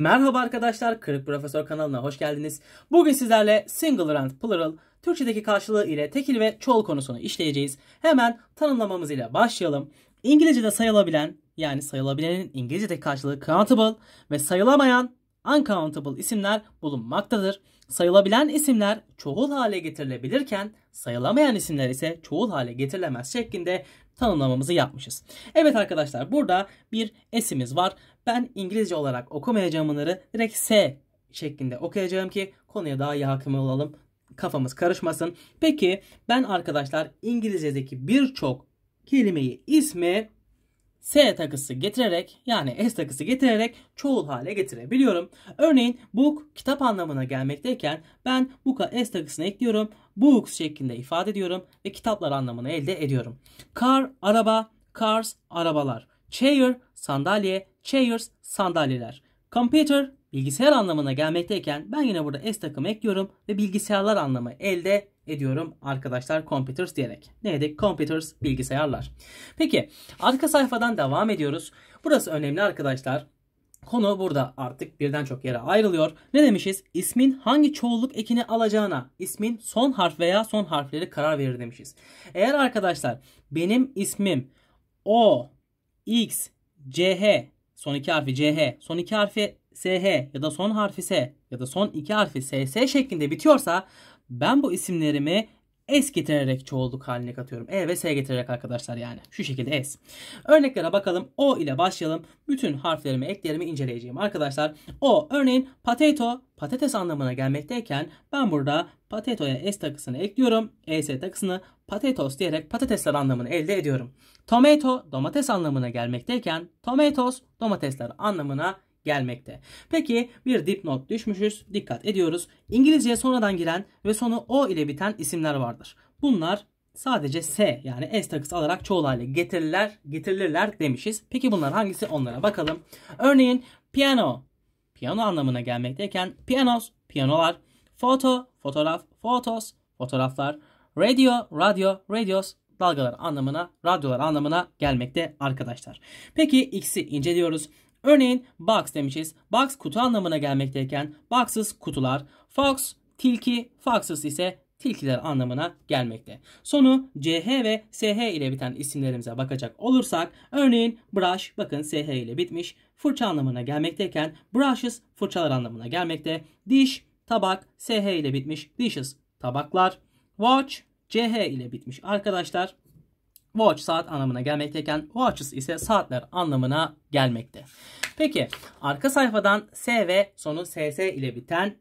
Merhaba arkadaşlar, Kırık Profesör kanalına hoş geldiniz. Bugün sizlerle single and plural, Türkçedeki karşılığı ile tekil ve çoğul konusunu işleyeceğiz. Hemen tanımlamamız ile başlayalım. İngilizce'de sayılabilen, yani sayılabilenin İngilizce'deki karşılığı countable ve sayılamayan uncountable isimler bulunmaktadır. Sayılabilen isimler çoğul hale getirilebilirken sayılamayan isimler ise çoğul hale getirilemez şeklinde tanımlamamızı yapmışız. Evet arkadaşlar burada bir esimiz var ben İngilizce olarak okumayacağım bunları direkt S şeklinde okuyacağım ki konuya daha iyi hakim olalım. Kafamız karışmasın. Peki ben arkadaşlar İngilizce'deki birçok kelimeyi ismi S takısı getirerek yani S takısı getirerek çoğul hale getirebiliyorum. Örneğin book kitap anlamına gelmekteyken ben book'a S takısını ekliyorum. Books şeklinde ifade ediyorum ve kitaplar anlamını elde ediyorum. Car araba, cars arabalar. Chair sandalye, chairs sandalyeler. Computer bilgisayar anlamına gelmekteyken ben yine burada S takım ekliyorum ve bilgisayarlar anlamı elde ediyorum arkadaşlar computers diyerek. Ne dedik Computers bilgisayarlar. Peki arka sayfadan devam ediyoruz. Burası önemli arkadaşlar. Konu burada artık birden çok yere ayrılıyor. Ne demişiz? İsmin hangi çoğulluk ekini alacağına, ismin son harf veya son harfleri karar verir demişiz. Eğer arkadaşlar benim ismim O, X, C, H son iki harfi CH, son iki harfi SH ya da son harfi S ya da son iki harfi SS şeklinde bitiyorsa ben bu isimlerimi S getirerek çoğulluk haline katıyorum. E ve S getirerek arkadaşlar yani. Şu şekilde S. Örneklere bakalım. O ile başlayalım. Bütün harflerimi, eklerimi inceleyeceğim arkadaşlar. O örneğin potato patates anlamına gelmekteyken ben burada potato'ya S takısını ekliyorum. ES takısını potatoes diyerek patatesler anlamını elde ediyorum. Tomato domates anlamına gelmekteyken tomatoes domatesler anlamına gelmekte. Peki bir dipnot düşmüşüz. Dikkat ediyoruz. İngilizceye sonradan giren ve sonu o ile biten isimler vardır. Bunlar sadece S yani S takısı alarak çoğul hale getirirler, getirilirler demişiz. Peki bunlar hangisi onlara bakalım. Örneğin piano, piano anlamına gelmekteyken pianos, piyanolar, foto, fotoğraf, fotos fotoğraflar, radio, radyo, radios, dalgalar anlamına, radyolar anlamına gelmekte arkadaşlar. Peki X'i inceliyoruz. Örneğin box demişiz. Box kutu anlamına gelmekteyken boxes kutular, fox tilki, foxes ise tilkiler anlamına gelmekte. Sonu CH ve SH ile biten isimlerimize bakacak olursak örneğin brush bakın SH ile bitmiş fırça anlamına gelmekteyken brushes fırçalar anlamına gelmekte. Dish tabak SH ile bitmiş dishes tabaklar. Watch CH ile bitmiş arkadaşlar. Watch saat anlamına gelmekteyken watches ise saatler anlamına gelmekte. Peki arka sayfadan S ve sonu SS ile biten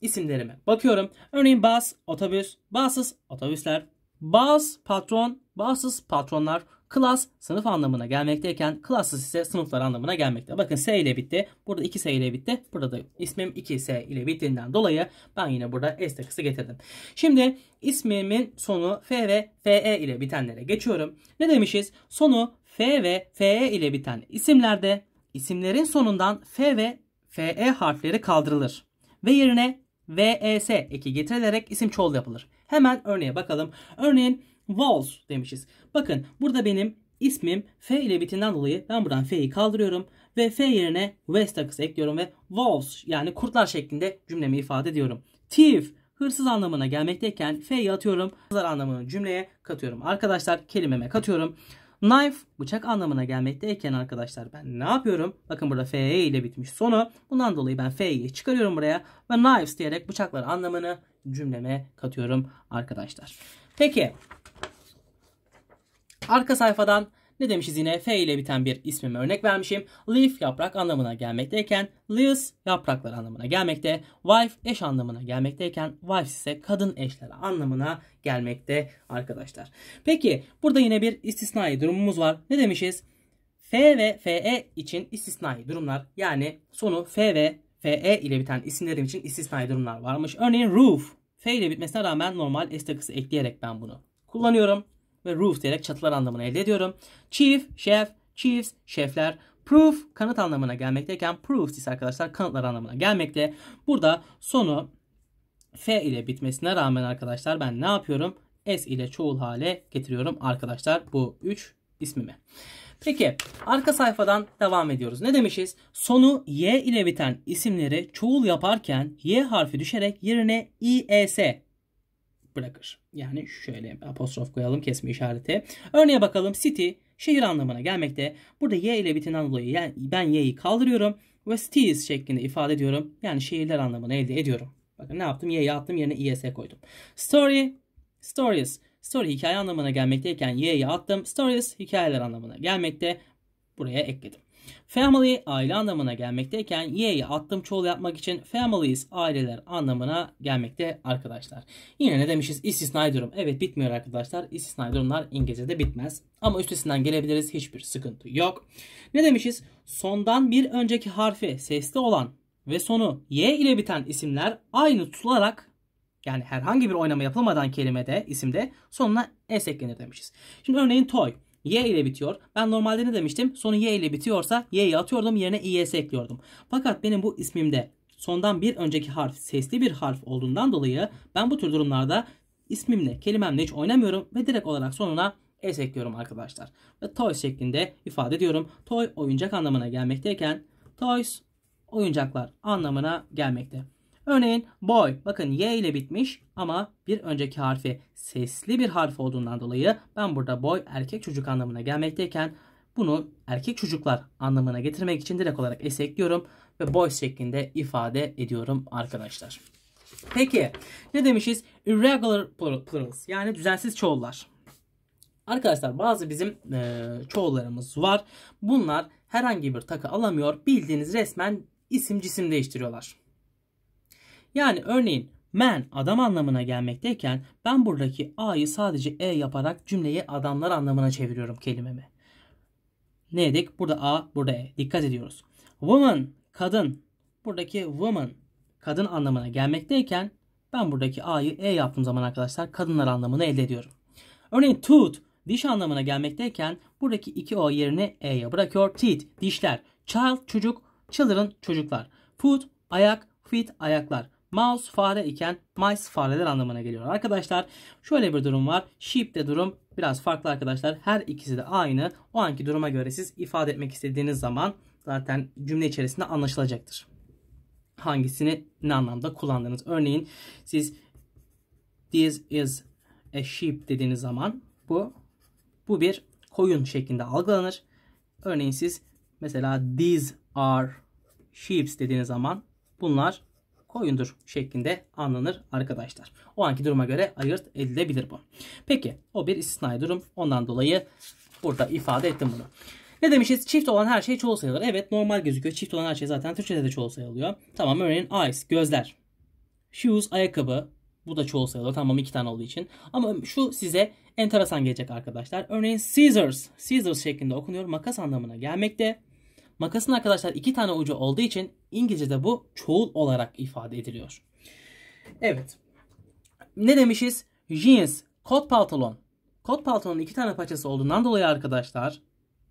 isimlerime bakıyorum. Örneğin bas, otobüs, bassız, otobüsler, bas, patron, bassız, patronlar, Class sınıf anlamına gelmekteyken classes ise sınıflar anlamına gelmekte. Bakın S ile bitti. Burada 2S ile bitti. Burada da ismim 2S ile bittiğinden dolayı ben yine burada S takısı getirdim. Şimdi ismimin sonu F ve FE ile bitenlere geçiyorum. Ne demişiz? Sonu F ve FE ile biten isimlerde isimlerin sonundan F ve FE harfleri kaldırılır. Ve yerine VES eki getirilerek isim çoğul yapılır. Hemen örneğe bakalım. Örneğin walls demişiz. Bakın burada benim ismim F ile bitinden dolayı ben buradan F'yi kaldırıyorum ve F yerine west takısı ekliyorum ve wolves yani kurtlar şeklinde cümlemi ifade ediyorum. Thief hırsız anlamına gelmekteyken F'yi atıyorum. Hırsızlar anlamını cümleye katıyorum. Arkadaşlar kelimeme katıyorum. Knife bıçak anlamına gelmekteyken arkadaşlar ben ne yapıyorum? Bakın burada F ile bitmiş sonu. Bundan dolayı ben F'yi çıkarıyorum buraya ve knives diyerek bıçaklar anlamını cümleme katıyorum arkadaşlar. Peki Arka sayfadan ne demişiz yine? F ile biten bir ismime örnek vermişim. Leaf yaprak anlamına gelmekteyken leaves yapraklar anlamına gelmekte. Wife eş anlamına gelmekteyken wife ise kadın eşleri anlamına gelmekte arkadaşlar. Peki burada yine bir istisnai durumumuz var. Ne demişiz? F ve FE için istisnai durumlar yani sonu F ve FE ile biten isimlerim için istisnai durumlar varmış. Örneğin roof. F ile bitmesine rağmen normal S takısı ekleyerek ben bunu kullanıyorum ve roof diyerek çatılar anlamını elde ediyorum. Chief, şef, chiefs, şefler. Proof kanıt anlamına gelmekteyken proofs ise arkadaşlar kanıtlar anlamına gelmekte. Burada sonu F ile bitmesine rağmen arkadaşlar ben ne yapıyorum? S ile çoğul hale getiriyorum arkadaşlar bu 3 ismimi. Peki arka sayfadan devam ediyoruz. Ne demişiz? Sonu Y ile biten isimleri çoğul yaparken Y harfi düşerek yerine IES bırakır. Yani şöyle apostrof koyalım kesme işareti. Örneğe bakalım city şehir anlamına gelmekte. Burada y ile bitinden dolayı ben y'yi kaldırıyorum ve cities şeklinde ifade ediyorum. Yani şehirler anlamını elde ediyorum. Bakın ne yaptım? Y'yi attım yerine is e koydum. Story, stories. Story hikaye anlamına gelmekteyken y'yi attım. Stories hikayeler anlamına gelmekte buraya ekledim. Family aile anlamına gelmekteyken y'yi attım çoğul yapmak için families aileler anlamına gelmekte arkadaşlar. Yine ne demişiz? İstisnai durum. Evet bitmiyor arkadaşlar. İstisnai durumlar İngilizce'de bitmez. Ama üstesinden gelebiliriz. Hiçbir sıkıntı yok. Ne demişiz? Sondan bir önceki harfi sesli olan ve sonu y ile biten isimler aynı tutularak yani herhangi bir oynama yapılmadan kelimede, isimde sonuna s eklenir demişiz. Şimdi örneğin toy. Y ile bitiyor. Ben normalde ne demiştim? Sonu Y ile bitiyorsa Y'yi atıyordum yerine İ'ye ekliyordum. Fakat benim bu ismimde sondan bir önceki harf sesli bir harf olduğundan dolayı ben bu tür durumlarda ismimle kelimemle hiç oynamıyorum ve direkt olarak sonuna S ekliyorum arkadaşlar. Ve toys şeklinde ifade ediyorum. Toy oyuncak anlamına gelmekteyken toys oyuncaklar anlamına gelmekte. Örneğin boy bakın y ile bitmiş ama bir önceki harfi sesli bir harf olduğundan dolayı ben burada boy erkek çocuk anlamına gelmekteyken bunu erkek çocuklar anlamına getirmek için direkt olarak esekliyorum ve boy şeklinde ifade ediyorum arkadaşlar. Peki ne demişiz? Irregular plurals yani düzensiz çoğullar. Arkadaşlar bazı bizim e, çoğullarımız var. Bunlar herhangi bir takı alamıyor. Bildiğiniz resmen isim cisim değiştiriyorlar. Yani örneğin man adam anlamına gelmekteyken ben buradaki a'yı sadece e yaparak cümleyi adamlar anlamına çeviriyorum kelimemi. Ne dedik? Burada a, burada e. Dikkat ediyoruz. Woman kadın. Buradaki woman kadın anlamına gelmekteyken ben buradaki a'yı e yaptığım zaman arkadaşlar kadınlar anlamını elde ediyorum. Örneğin tooth diş anlamına gelmekteyken buradaki iki o yerine e'ye bırakıyor. Teeth dişler. Child çocuk. Children çocuklar. Foot ayak. Feet ayaklar. Mouse fare iken mice fareler anlamına geliyor. Arkadaşlar şöyle bir durum var. Sheep de durum biraz farklı arkadaşlar. Her ikisi de aynı. O anki duruma göre siz ifade etmek istediğiniz zaman zaten cümle içerisinde anlaşılacaktır. Hangisini ne anlamda kullandınız. Örneğin siz this is a sheep dediğiniz zaman bu bu bir koyun şeklinde algılanır. Örneğin siz mesela these are sheep dediğiniz zaman bunlar koyundur şeklinde anlanır arkadaşlar. O anki duruma göre ayırt edilebilir bu. Peki o bir istisnai durum. Ondan dolayı burada ifade ettim bunu. Ne demişiz? Çift olan her şey çoğul sayılır. Evet normal gözüküyor. Çift olan her şey zaten Türkçe'de de çoğul sayılıyor. Tamam örneğin eyes gözler. Shoes ayakkabı. Bu da çoğul sayılır. Tamam iki tane olduğu için. Ama şu size enteresan gelecek arkadaşlar. Örneğin scissors. Scissors şeklinde okunuyor. Makas anlamına gelmekte. Makasın arkadaşlar iki tane ucu olduğu için İngilizce'de bu çoğul olarak ifade ediliyor. Evet. Ne demişiz? Jeans, kot pantolon. Kot pantolonun iki tane paçası olduğundan dolayı arkadaşlar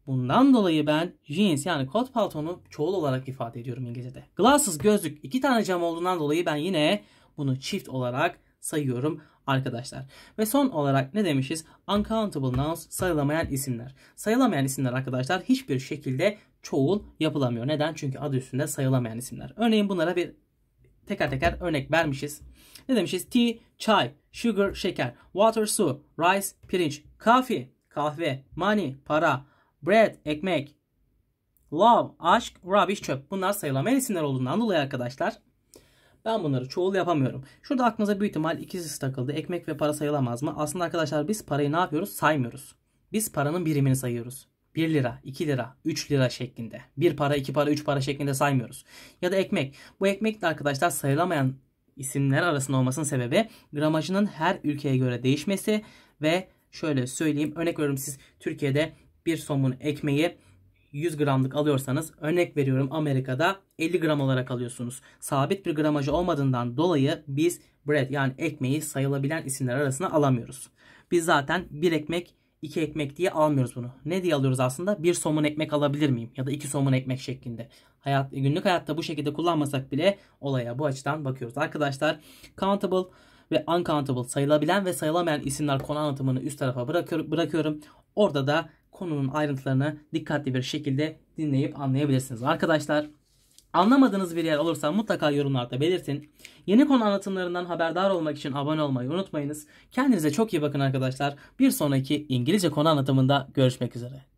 Bundan dolayı ben jeans yani kot pantolonu çoğul olarak ifade ediyorum İngilizce'de. Glasses gözlük iki tane cam olduğundan dolayı ben yine bunu çift olarak sayıyorum arkadaşlar. Ve son olarak ne demişiz? Uncountable nouns sayılamayan isimler. Sayılamayan isimler arkadaşlar hiçbir şekilde çoğul yapılamıyor. Neden? Çünkü adı üstünde sayılamayan isimler. Örneğin bunlara bir teker teker örnek vermişiz. Ne demişiz? Tea, çay, sugar, şeker, water, su, rice, pirinç, coffee, kahve, money, para, bread, ekmek, love, aşk, rubbish, çöp. Bunlar sayılamayan isimler olduğundan dolayı arkadaşlar ben bunları çoğul yapamıyorum. Şurada aklınıza büyük ihtimal ikisi takıldı. Ekmek ve para sayılamaz mı? Aslında arkadaşlar biz parayı ne yapıyoruz? Saymıyoruz. Biz paranın birimini sayıyoruz. 1 lira, 2 lira, 3 lira şeklinde. 1 para, 2 para, 3 para şeklinde saymıyoruz. Ya da ekmek. Bu ekmek de arkadaşlar sayılamayan isimler arasında olmasının sebebi gramajının her ülkeye göre değişmesi ve şöyle söyleyeyim örnek veriyorum siz Türkiye'de bir somun ekmeği 100 gramlık alıyorsanız örnek veriyorum Amerika'da 50 gram olarak alıyorsunuz. Sabit bir gramajı olmadığından dolayı biz bread yani ekmeği sayılabilen isimler arasına alamıyoruz. Biz zaten bir ekmek iki ekmek diye almıyoruz bunu. Ne diye alıyoruz aslında? Bir somun ekmek alabilir miyim? Ya da iki somun ekmek şeklinde. Hayat, günlük hayatta bu şekilde kullanmasak bile olaya bu açıdan bakıyoruz. Arkadaşlar countable ve uncountable sayılabilen ve sayılamayan isimler konu anlatımını üst tarafa bırakıyorum. Orada da konunun ayrıntılarını dikkatli bir şekilde dinleyip anlayabilirsiniz. Arkadaşlar anlamadığınız bir yer olursa mutlaka yorumlarda belirtin. Yeni konu anlatımlarından haberdar olmak için abone olmayı unutmayınız. Kendinize çok iyi bakın arkadaşlar. Bir sonraki İngilizce konu anlatımında görüşmek üzere.